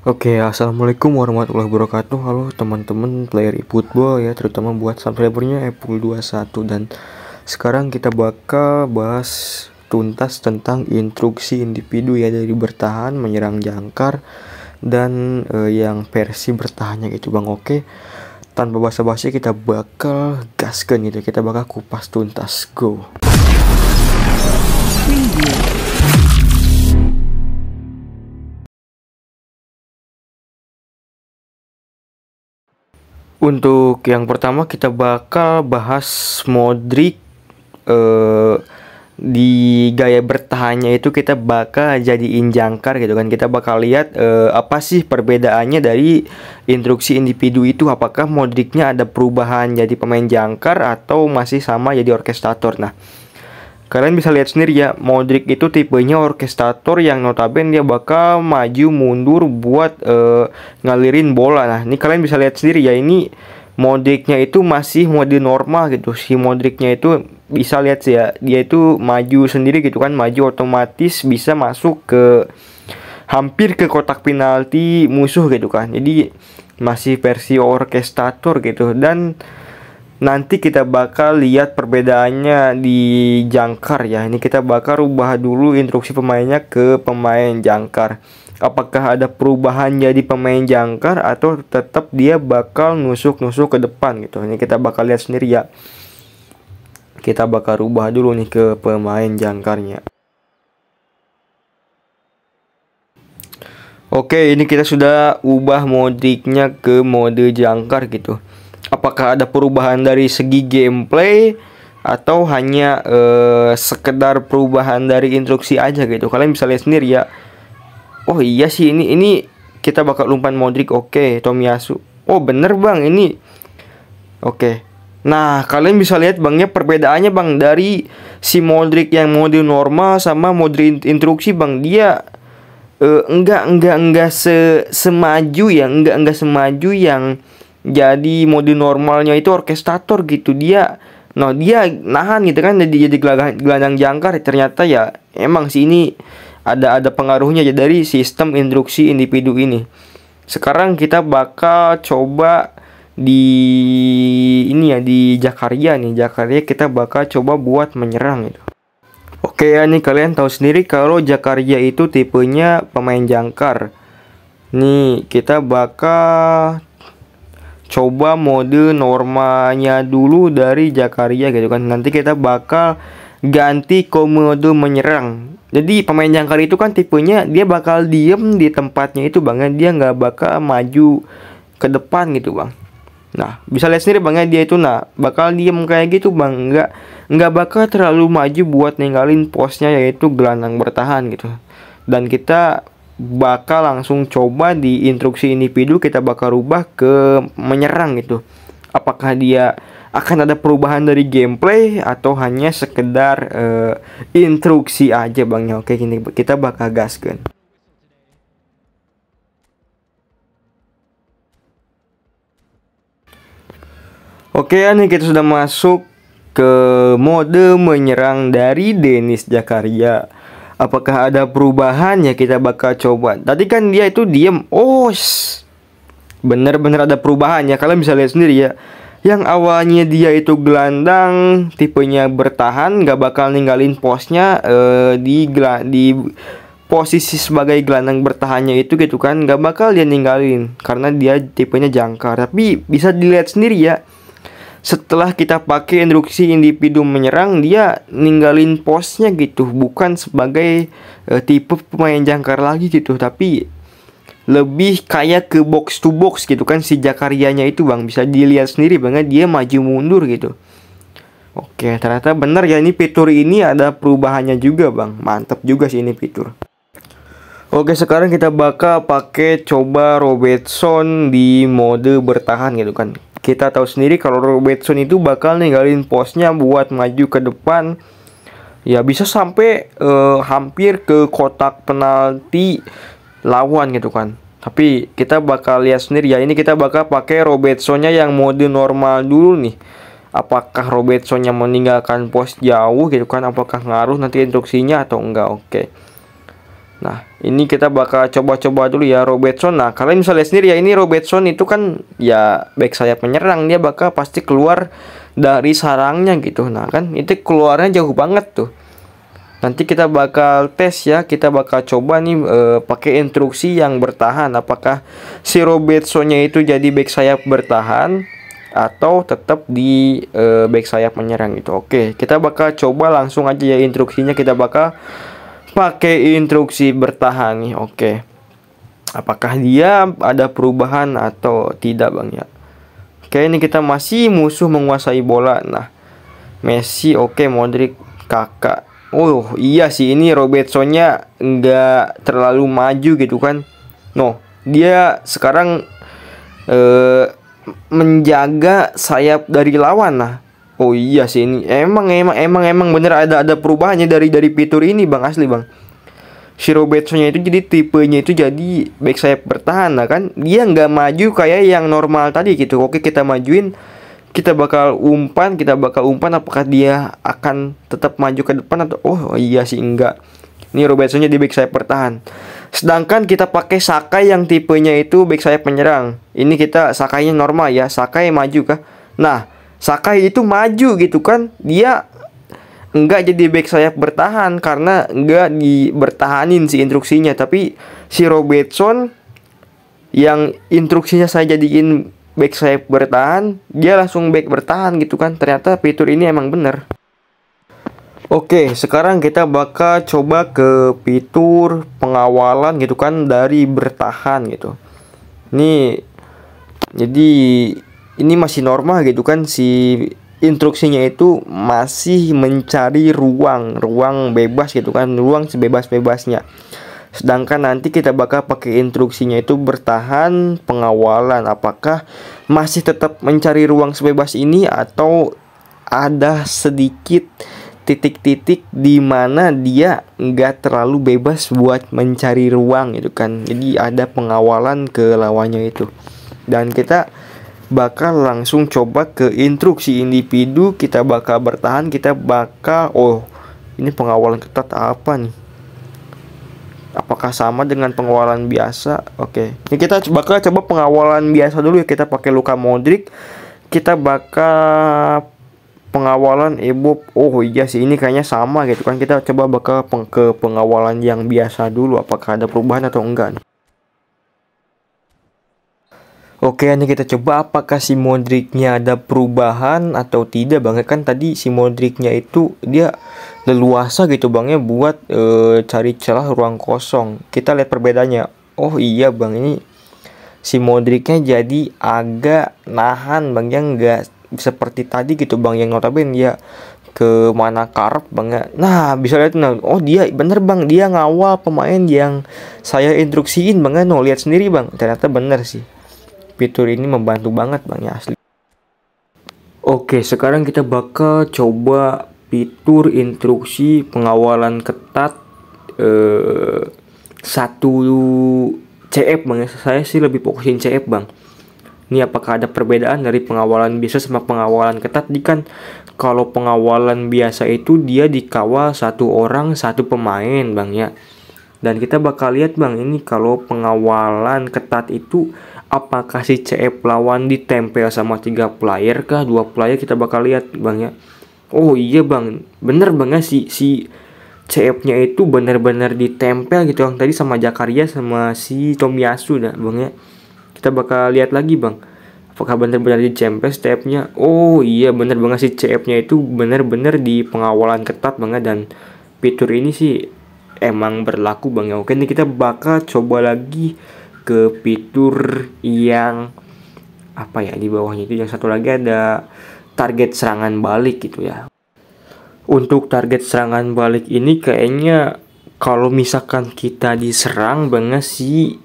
Oke, okay, assalamualaikum warahmatullahi wabarakatuh. Halo teman-teman player eFootball ya, terutama buat subscribernya Apple 21 dan sekarang kita bakal bahas tuntas tentang instruksi individu ya dari bertahan, menyerang jangkar dan eh, yang versi bertahannya gitu Bang. Oke. Okay? Tanpa basa-basi kita bakal gaskan gitu. Kita bakal kupas tuntas. Go. Untuk yang pertama kita bakal bahas Modric uh, di gaya bertahannya itu kita bakal jadiin jangkar gitu kan kita bakal lihat uh, apa sih perbedaannya dari instruksi individu itu apakah Modricnya ada perubahan jadi pemain jangkar atau masih sama jadi orkestrator nah Kalian bisa lihat sendiri ya, Modric itu tipenya orkestator yang notabene dia bakal maju mundur buat uh, ngalirin bola. Nah, ini kalian bisa lihat sendiri ya, ini Modricnya itu masih mode normal gitu. Si Modricnya itu bisa lihat sih ya, dia itu maju sendiri gitu kan, maju otomatis bisa masuk ke hampir ke kotak penalti musuh gitu kan. Jadi masih versi orkestator gitu dan nanti kita bakal lihat perbedaannya di jangkar ya ini kita bakal rubah dulu instruksi pemainnya ke pemain jangkar apakah ada perubahan jadi pemain jangkar atau tetap dia bakal nusuk-nusuk ke depan gitu ini kita bakal lihat sendiri ya kita bakal rubah dulu nih ke pemain jangkarnya Oke ini kita sudah ubah modiknya ke mode jangkar gitu apakah ada perubahan dari segi gameplay atau hanya uh, sekedar perubahan dari instruksi aja gitu kalian bisa lihat sendiri ya oh iya sih ini ini kita bakal umpan Modric oke okay. Tomiyasu oh bener bang ini oke okay. nah kalian bisa lihat bangnya perbedaannya bang dari si Modric yang mode normal sama mode instruksi bang dia uh, enggak enggak enggak se semaju ya enggak enggak semaju yang jadi mode normalnya itu orkestator gitu dia no dia nahan gitu kan jadi jadi gelandang, gelandang jangkar ternyata ya emang sih ini ada ada pengaruhnya ya dari sistem instruksi individu ini sekarang kita bakal coba di ini ya di Jakarta nih Jakarta kita bakal coba buat menyerang itu oke ya nih kalian tahu sendiri kalau Jakarta itu tipenya pemain jangkar nih kita bakal coba mode normanya dulu dari Jakaria gitu kan nanti kita bakal ganti ke mode menyerang jadi pemain jangkar itu kan tipenya dia bakal diem di tempatnya itu bang ya dia nggak bakal maju ke depan gitu bang nah bisa lihat sendiri bang ya dia itu nah bakal diem kayak gitu bang nggak nggak bakal terlalu maju buat ninggalin posnya yaitu gelandang bertahan gitu dan kita bakal langsung coba di instruksi individu kita bakal rubah ke menyerang gitu. Apakah dia akan ada perubahan dari gameplay atau hanya sekedar uh, instruksi aja Bang ya. Oke, ini kita bakal gaskan. Oke, ya, kita sudah masuk ke mode menyerang dari Denis Jakaria apakah ada perubahan ya kita bakal coba tadi kan dia itu diem oh bener-bener ada perubahan ya kalian bisa lihat sendiri ya yang awalnya dia itu gelandang tipenya bertahan gak bakal ninggalin posnya eh, di di posisi sebagai gelandang bertahannya itu gitu kan gak bakal dia ninggalin karena dia tipenya jangkar tapi bisa dilihat sendiri ya setelah kita pakai instruksi individu menyerang dia ninggalin posnya gitu bukan sebagai e, tipe pemain jangkar lagi gitu tapi lebih kayak ke box to box gitu kan si Jakarianya itu bang bisa dilihat sendiri banget ya. dia maju mundur gitu Oke ternyata bener ya ini fitur ini ada perubahannya juga bang mantap juga sih ini fitur Oke sekarang kita bakal pakai coba Robertson di mode bertahan gitu kan kita tahu sendiri kalau Robertson itu bakal ninggalin posnya buat maju ke depan ya bisa sampai uh, hampir ke kotak penalti lawan gitu kan tapi kita bakal lihat sendiri ya ini kita bakal pakai Robertsonnya yang mode normal dulu nih apakah Robetsonnya meninggalkan pos jauh gitu kan apakah ngaruh nanti instruksinya atau enggak oke okay. nah ini kita bakal coba-coba dulu ya Robertson nah kalian bisa lihat sendiri ya ini Robertson itu kan ya baik sayap menyerang dia bakal pasti keluar dari sarangnya gitu nah kan itu keluarnya jauh banget tuh nanti kita bakal tes ya kita bakal coba nih e, pakai instruksi yang bertahan apakah si Robertsonnya itu jadi back sayap bertahan atau tetap di e, back sayap menyerang gitu oke kita bakal coba langsung aja ya instruksinya kita bakal pakai instruksi bertahan nih. Oke. Apakah dia ada perubahan atau tidak Bang ya? Oke, ini kita masih musuh menguasai bola. Nah, Messi oke, Modric kakak. Oh iya sih ini Robertsonnya nggak terlalu maju gitu kan. No, dia sekarang eh, menjaga sayap dari lawan nah Oh iya sih ini emang emang emang emang bener ada ada perubahannya dari dari fitur ini bang asli bang. Si itu jadi tipenya itu jadi back sayap bertahan lah kan dia nggak maju kayak yang normal tadi gitu. Oke kita majuin kita bakal umpan kita bakal umpan apakah dia akan tetap maju ke depan atau oh iya sih enggak ini Robertsonnya di back sayap bertahan sedangkan kita pakai Sakai yang tipenya itu back sayap penyerang ini kita Sakainya normal ya Sakai maju kah nah Sakai itu maju gitu kan dia enggak jadi back sayap bertahan karena nggak dibertahanin si instruksinya tapi si Robertson yang instruksinya saya jadiin back sayap bertahan dia langsung back bertahan gitu kan ternyata fitur ini emang bener Oke, sekarang kita bakal coba ke fitur pengawalan gitu kan dari bertahan gitu. Nih, jadi ini masih normal gitu kan si instruksinya itu masih mencari ruang ruang bebas gitu kan ruang sebebas-bebasnya sedangkan nanti kita bakal pakai instruksinya itu bertahan pengawalan apakah masih tetap mencari ruang sebebas ini atau ada sedikit titik-titik di mana dia nggak terlalu bebas buat mencari ruang gitu kan jadi ada pengawalan ke lawannya itu dan kita bakal langsung coba ke instruksi individu kita bakal bertahan kita bakal oh ini pengawalan ketat apa nih apakah sama dengan pengawalan biasa oke okay. kita bakal coba pengawalan biasa dulu ya kita pakai luka Modric kita bakal pengawalan ibu oh iya sih ini kayaknya sama gitu kan kita coba bakal peng ke pengawalan yang biasa dulu apakah ada perubahan atau enggak nih. Oke, ini kita coba apakah si Modricnya ada perubahan atau tidak Bang. Ya, kan tadi si Modricnya itu dia leluasa gitu Bang ya buat e, cari celah ruang kosong. Kita lihat perbedaannya. Oh iya Bang, ini si Modricnya jadi agak nahan Bang yang nggak seperti tadi gitu Bang yang notabene ya ke mana karp Bang ya. Nah, bisa lihat nah, oh dia bener Bang, dia ngawal pemain yang saya instruksiin Bang ya. No, lihat sendiri Bang, ternyata bener sih fitur ini membantu banget bang ya asli Oke sekarang kita bakal coba fitur instruksi pengawalan ketat eh, satu CF bang ya saya sih lebih fokusin CF bang ini apakah ada perbedaan dari pengawalan biasa sama pengawalan ketat? Di kan kalau pengawalan biasa itu dia dikawal satu orang satu pemain bang ya. Dan kita bakal lihat bang ini kalau pengawalan ketat itu apakah si CF lawan ditempel sama tiga player kah dua player kita bakal lihat bang ya oh iya bang bener bang ya si si CF nya itu bener-bener ditempel gitu bang tadi sama Jakaria sama si Tomiyasu dah bang ya kita bakal lihat lagi bang apakah bener-bener ditempel CF nya oh iya bener bang ya. si CF nya itu bener-bener di pengawalan ketat bang ya dan fitur ini sih emang berlaku bang ya oke nih kita bakal coba lagi ke fitur yang apa ya di bawahnya itu yang satu lagi ada target serangan balik gitu ya. Untuk target serangan balik ini kayaknya kalau misalkan kita diserang banget si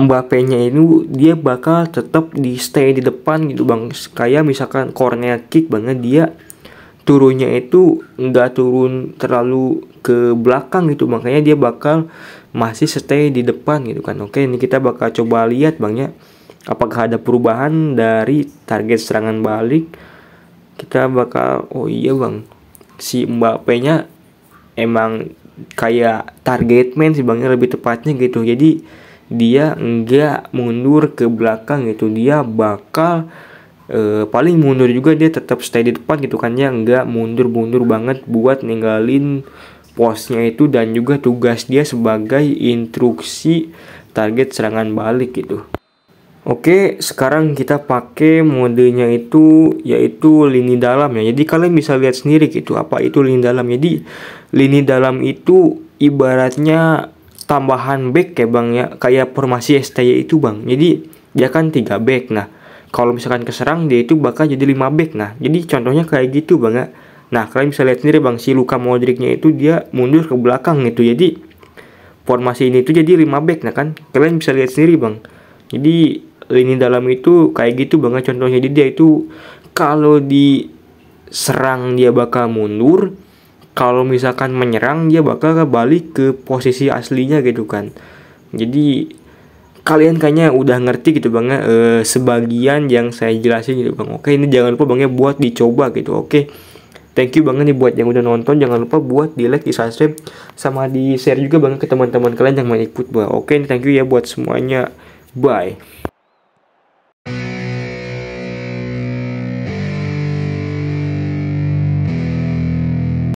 Mbappe-nya ini dia bakal tetap di stay di depan gitu bang kayak misalkan corner kick banget dia turunnya itu nggak turun terlalu ke belakang gitu makanya dia bakal masih stay di depan gitu kan. Oke, ini kita bakal coba lihat Bang ya. Apakah ada perubahan dari target serangan balik? Kita bakal oh iya Bang. Si Mbappe-nya emang kayak target man sih Bang ya, lebih tepatnya gitu. Jadi dia enggak mundur ke belakang gitu. Dia bakal e, paling mundur juga dia tetap stay di depan gitu kan ya nggak mundur-mundur banget buat ninggalin posnya itu dan juga tugas dia sebagai instruksi target serangan balik gitu. Oke, sekarang kita pakai modenya itu yaitu lini dalam ya. Jadi kalian bisa lihat sendiri gitu apa itu lini dalam. Jadi lini dalam itu ibaratnya tambahan back ya Bang ya, kayak formasi STY itu Bang. Jadi dia kan tiga back. Nah, kalau misalkan keserang dia itu bakal jadi lima back. Nah, jadi contohnya kayak gitu Bang ya. Nah, kalian bisa lihat sendiri Bang, si Luka modricnya itu dia mundur ke belakang gitu. Jadi formasi ini tuh jadi 5 back nah kan. Kalian bisa lihat sendiri Bang. Jadi lini dalam itu kayak gitu banget ya, contohnya. Jadi dia itu kalau diserang dia bakal mundur, kalau misalkan menyerang dia bakal balik ke posisi aslinya gitu kan. Jadi kalian kayaknya udah ngerti gitu bang ya, eh, sebagian yang saya jelasin gitu bang oke ini jangan lupa bang ya buat dicoba gitu oke thank you banget nih buat yang udah nonton jangan lupa buat di like di subscribe sama di share juga banget ke teman-teman kalian yang mau ikut. oke okay, thank you ya buat semuanya bye